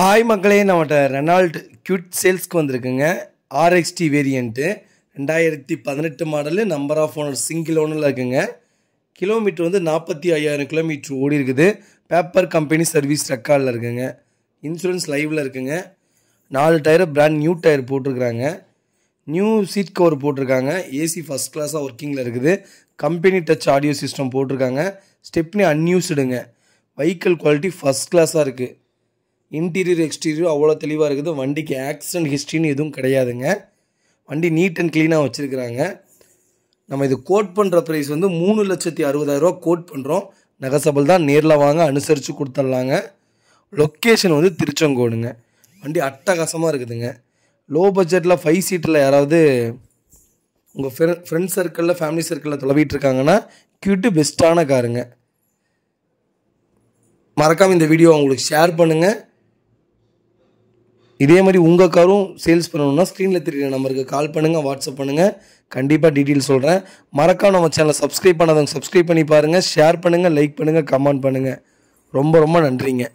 hi மக்களே நம்மகிட்ட Renault cute சேல்ஸ்க்கு வந்திருக்குங்க ஆர்எக்ஸ்டி வேரியண்ட்டு ரெண்டாயிரத்தி பதினெட்டு model number of owner single ஓனரில் இருக்குங்க கிலோமீட்டர் வந்து நாற்பத்தி ஐயாயிரம் கிலோமீட்டர் ஓடி இருக்குது பேப்பர் கம்பெனி சர்வீஸ் ரெக்கார்டில் இருக்குங்க இன்சூரன்ஸ் லைவில் இருக்குங்க நாலு டயர் பிராண்ட் நியூ டயர் போட்டிருக்கிறாங்க நியூ சீட் கவர் போட்டிருக்காங்க ஏசி ஃபஸ்ட் கிளாஸாக ஒர்க்கிங்கில் இருக்குது கம்பெனி டச் ஆடியோ சிஸ்டம் போட்டிருக்காங்க ஸ்டெப்னி அன்யூஸ்டுங்க வெஹிக்கிள் குவாலிட்டி ஃபஸ்ட் கிளாஸாக இருக்குது இன்டீரியர் எக்ஸ்டீரியர் அவ்வளோ தெளிவாக இருக்குது வண்டிக்கு ஆக்சிடென்ட் ஹிஸ்ட்ரின்னு எதுவும் கிடையாதுங்க வண்டி நீட் அண்ட் க்ளீனாக வச்சுருக்குறாங்க நம்ம இது கோட் பண்ணுற ப்ரைஸ் வந்து மூணு லட்சத்தி அறுபதாயிரரூவா கோட் பண்ணுறோம் நகசபல் தான் நேரில் வாங்க அனுசரித்து கொடுத்துட்லாங்க லொக்கேஷன் வந்து திருச்செங்கோடுங்க வண்டி அட்டகாசமாக இருக்குதுங்க லோ பட்ஜெட்டில் ஃபைவ் சீட்டில் யாராவது உங்கள் ஃப்ரெ ஃப்ரெண்ட்ஸ் சர்க்கிளில் ஃபேமிலி சர்க்கிளில் தொலைவிட்டு இருக்காங்கன்னா கியூட்டு பெஸ்ட்டான காருங்க மறக்காமல் இந்த வீடியோ உங்களுக்கு ஷேர் பண்ணுங்கள் இதே மாதிரி உங்கள் காரும் சேல்ஸ் பண்ணணும்னா ஸ்க்ரீனில் தெரியுற நம்பருக்கு கால் பண்ணுங்கள் வாட்ஸ்அப் பண்ணுங்கள் கண்டிப்பாக டீட்டெயில் சொல்கிறேன் மறக்காம நம்ம சேனலை சப்ஸ்கிரைப் பண்ணாதவங்க சப்ஸ்கிரைப் பண்ணி பாருங்கள் ஷேர் பண்ணுங்கள் லைக் பண்ணுங்கள் கமெண்ட் பண்ணுங்கள் ரொம்ப ரொம்ப நன்றிங்க